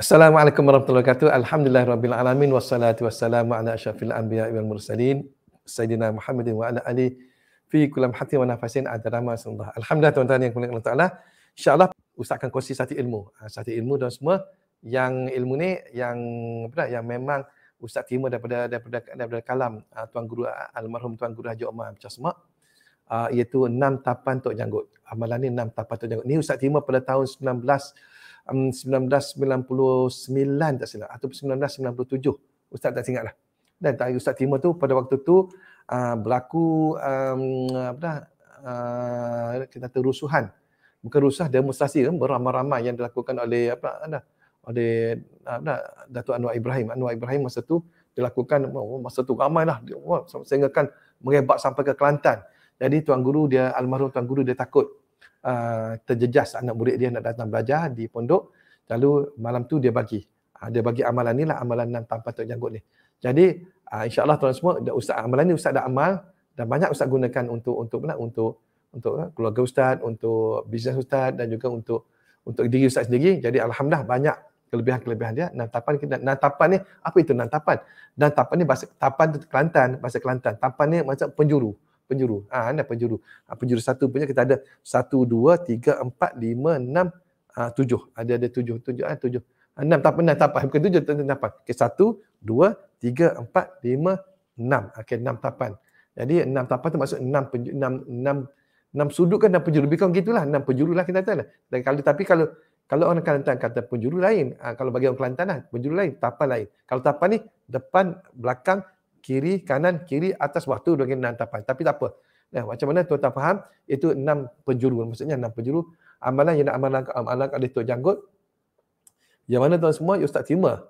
Assalamualaikum warahmatullahi wabarakatuh. Alhamdulillah rabbil alamin wassalatu wassalamu ala asyrafil anbiya wal mursalin sayyidina Muhammad wa ala ali fi kulam hati wa nafasin adarama sallallahu. Alhamdulillah tuan-tuan yang kemuliaan Allah Taala. Insya-Allah ustaz akan kongsi satu ilmu. Ha, satu ilmu dan semua yang ilmu ni yang apa yang memang ustaz terima daripada daripada daripada kalam ha, tuan guru almarhum tuan guru Haji Omar Chasma iaitu enam tapan tok janggut. Amalan ni enam tapan tok janggut. Ni ustaz terima pada tahun um, 1999 tak silap atau 1997 ustaz tak ingatlah dan tak ustaz timur tu pada waktu tu uh, berlaku um, apa dah uh, kita kata rusuhan bukan rusuh demonstrasi kan? beramai-ramai yang dilakukan oleh apa dah oleh apa dah Datuk Anwar Ibrahim Anwar Ibrahim masa tu dilakukan oh, masa tu ramai lah oh, sehingga kan merebak sampai ke Kelantan jadi tuan guru dia almarhum tuan guru dia takut uh, terjejas anak murid dia nak datang belajar di pondok lalu malam tu dia bagi uh, dia bagi amalan ni lah amalan yang tanpa tak janggut ni jadi uh, insyaallah tuan semua dah ustaz amalan ni ustaz dah amal dan banyak ustaz gunakan untuk untuk mana untuk untuk eh, keluarga ustaz untuk bisnes ustaz dan juga untuk untuk diri ustaz sendiri jadi alhamdulillah banyak kelebihan-kelebihan dia natapan kita natapan ni apa itu natapan natapan ni bahasa tapan Kelantan bahasa Kelantan tapan ni macam penjuru penjuru. Ah ha, mana penjuru? Ha, penjuru satu punya kita ada satu dua tiga empat lima enam ah, uh, 7. Ada ada tujuh 7 ah 7. Ah, enam tak pernah tapai bukan tujuh, tujuh, pernah tapai. Okey 1 2 3 4 5 6. Okey 6 tapan. Jadi enam tapan tu maksud enam penjuru, enam enam enam sudut kan enam penjuru. bikon gitulah enam penjuru lah kita tanya. Lah. Dan kalau tapi kalau kalau orang Kelantan kata penjuru lain, ha, kalau bagi orang Kelantan lah, penjuru lain, tapan lain. Kalau tapan ni depan, belakang, kiri, kanan, kiri, atas, bawah tu dengan enam tapai. Tapi tak apa. Nah, macam mana tuan-tuan faham? Itu enam penjuru. Maksudnya enam penjuru. Amalan yang nak amalan ke amalan ada tu janggut. Yang mana tuan semua ustaz terima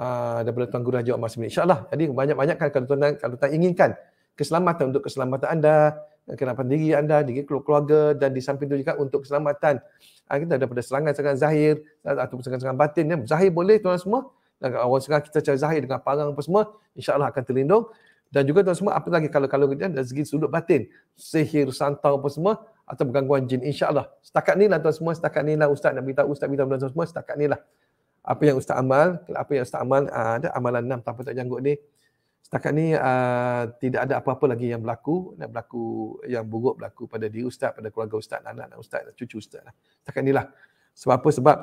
uh, daripada tuan guru Haji Omar Semini. InsyaAllah. Jadi banyak-banyakkan kalau tuan, kalau tuan inginkan keselamatan untuk keselamatan anda, kenapa diri anda, diri keluarga dan di samping itu juga untuk keselamatan ah, kita daripada serangan-serangan zahir ataupun serangan-serangan batin. Ya. Zahir boleh tuan semua dan orang sengah kita cari zahir dengan parang apa semua insyaallah akan terlindung dan juga tuan semua apa lagi kalau kalau kita dari segi sudut batin sihir santau apa semua atau gangguan jin insyaallah setakat ni lah tuan semua setakat ni lah ustaz nak beritahu ustaz beritahu tuan semua setakat ni lah apa yang ustaz amal apa yang ustaz amal ah, ada amalan enam tanpa tak janggut ni setakat ni aa, ah, tidak ada apa-apa lagi yang berlaku nak berlaku yang buruk berlaku pada diri ustaz pada keluarga ustaz anak-anak ustaz cucu ustaz lah setakat ni lah sebab apa sebab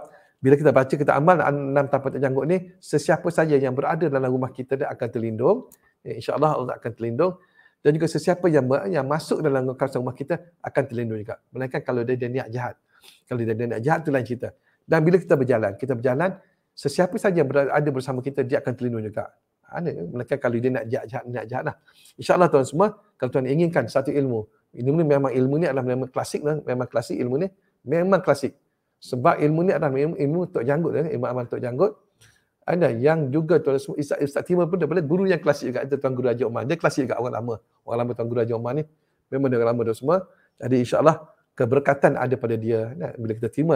bila kita baca kita amal enam tapak tanpa terjangkut ni sesiapa saja yang berada dalam rumah kita dia akan terlindung eh, insyaallah Allah akan terlindung dan juga sesiapa yang yang masuk dalam kawasan rumah kita akan terlindung juga melainkan kalau dia ada niat jahat kalau dia ada niat jahat tu lain cerita dan bila kita berjalan kita berjalan sesiapa saja yang berada bersama kita dia akan terlindung juga ada melainkan kalau dia nak jahat jahat nak jahat lah insyaallah tuan semua kalau tuan inginkan satu ilmu ilmu ni memang ilmu ni adalah memang klasik lah memang klasik ilmu ni memang klasik sebab ilmu ni adalah ilmu, ilmu Tok Janggut. Eh? Ilmu Aman Tok Janggut. Ada yang juga tuan semua. Ustaz, Ustaz Tima pun daripada guru yang klasik juga. Itu Tuan Guru Haji Oman. Dia klasik juga orang lama. Orang lama Tuan Guru Haji Oman ni. Memang dia orang lama tuan semua. Jadi insyaAllah keberkatan ada pada dia. Nah, ya, bila kita terima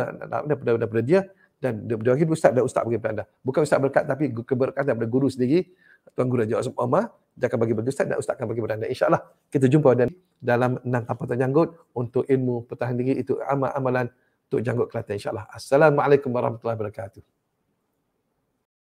daripada, daripada dia. Dan dia, dia lagi Ustaz dan Ustaz bagi kepada anda. Bukan Ustaz berkat tapi keberkatan daripada guru sendiri. Tuan Guru Haji Oman. Dia akan bagi bagi Ustaz dan Ustaz akan bagi kepada anda. InsyaAllah kita jumpa dan dalam enam tanpa janggut untuk ilmu pertahanan diri itu amal-amalan untuk janggut Kelantan insyaAllah. Assalamualaikum warahmatullahi wabarakatuh.